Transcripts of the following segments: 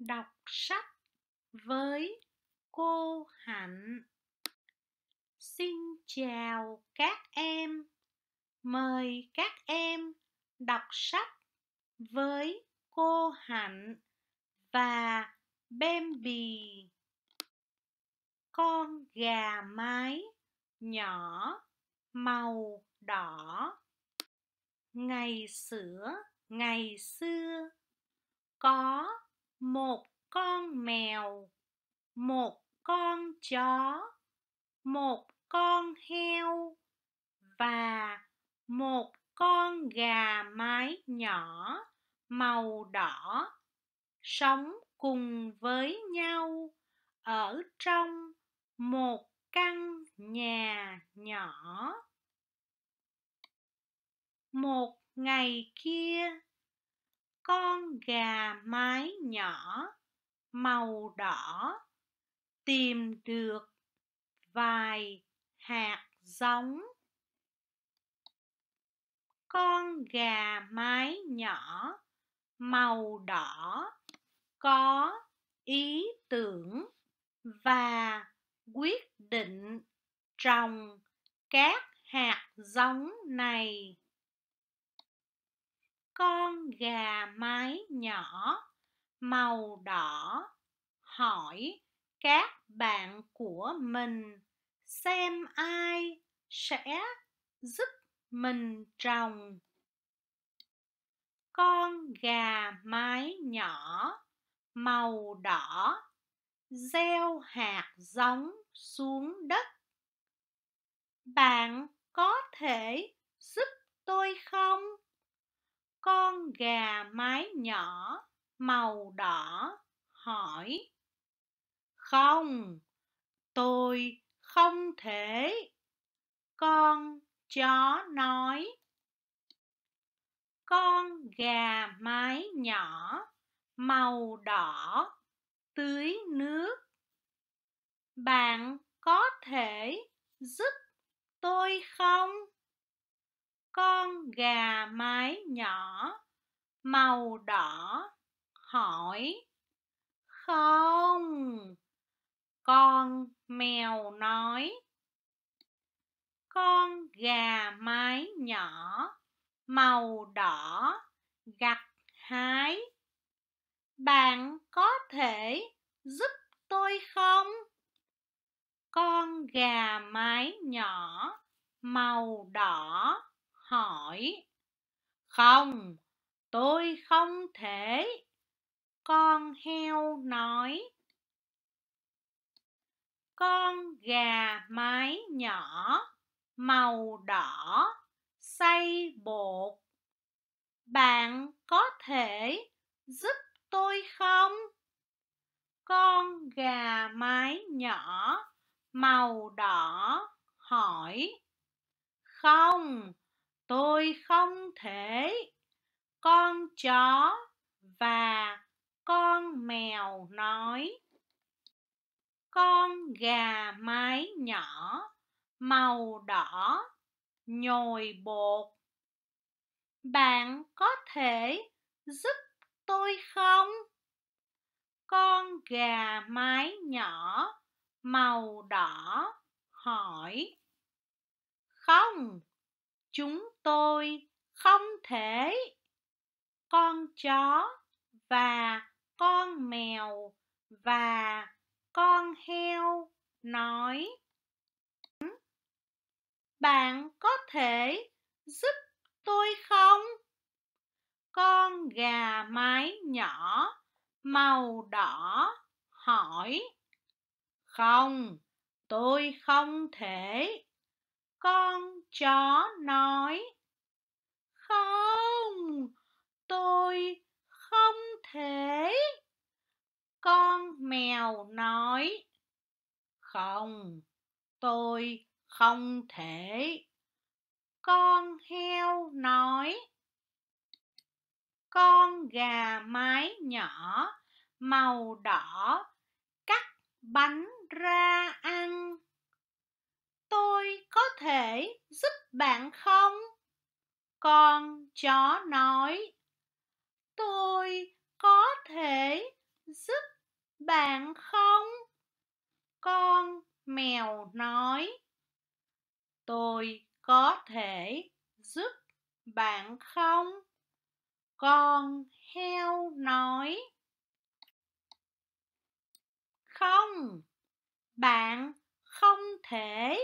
đọc sách với cô Hạnh. Xin chào các em. Mời các em đọc sách với cô Hạnh và Bambi. Con gà mái nhỏ màu đỏ. Ngày xưa, ngày xưa có một con mèo một con chó một con heo và một con gà mái nhỏ màu đỏ sống cùng với nhau ở trong một căn nhà nhỏ một ngày kia con gà mái nhỏ màu đỏ tìm được vài hạt giống con gà mái nhỏ màu đỏ có ý tưởng và quyết định trồng các hạt giống này con gà mái nhỏ màu đỏ hỏi các bạn của mình xem ai sẽ giúp mình trồng con gà mái nhỏ màu đỏ gieo hạt giống xuống đất bạn có thể giúp tôi không con gà mái nhỏ màu đỏ hỏi không tôi không thể con chó nói con gà mái nhỏ màu đỏ tưới nước bạn có thể giúp tôi không con gà mái nhỏ màu đỏ hỏi không con mèo nói con gà mái nhỏ màu đỏ gặt hái bạn có thể giúp tôi không con gà mái nhỏ màu đỏ hỏi không tôi không thể con heo nói con gà mái nhỏ màu đỏ xay bột bạn có thể giúp tôi không con gà mái nhỏ màu đỏ hỏi không tôi không thể con chó và con mèo nói con gà mái nhỏ màu đỏ nhồi bột bạn có thể giúp tôi không con gà mái nhỏ màu đỏ hỏi không chúng tôi không thể con chó và con mèo và con heo nói bạn có thể giúp tôi không con gà mái nhỏ màu đỏ hỏi không tôi không thể con chó nói không? Tôi không thể. Con mèo nói. Không, tôi không thể. Con heo nói. Con gà mái nhỏ màu đỏ cắt bánh ra ăn. Tôi có thể giúp bạn không? Con chó nói, tôi có thể giúp bạn không? Con mèo nói, tôi có thể giúp bạn không? Con heo nói, không, bạn không thể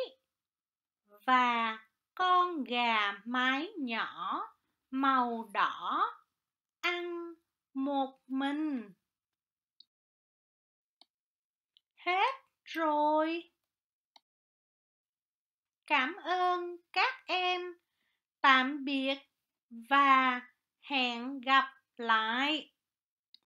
và con gà mái nhỏ màu đỏ ăn một mình hết rồi cảm ơn các em tạm biệt và hẹn gặp lại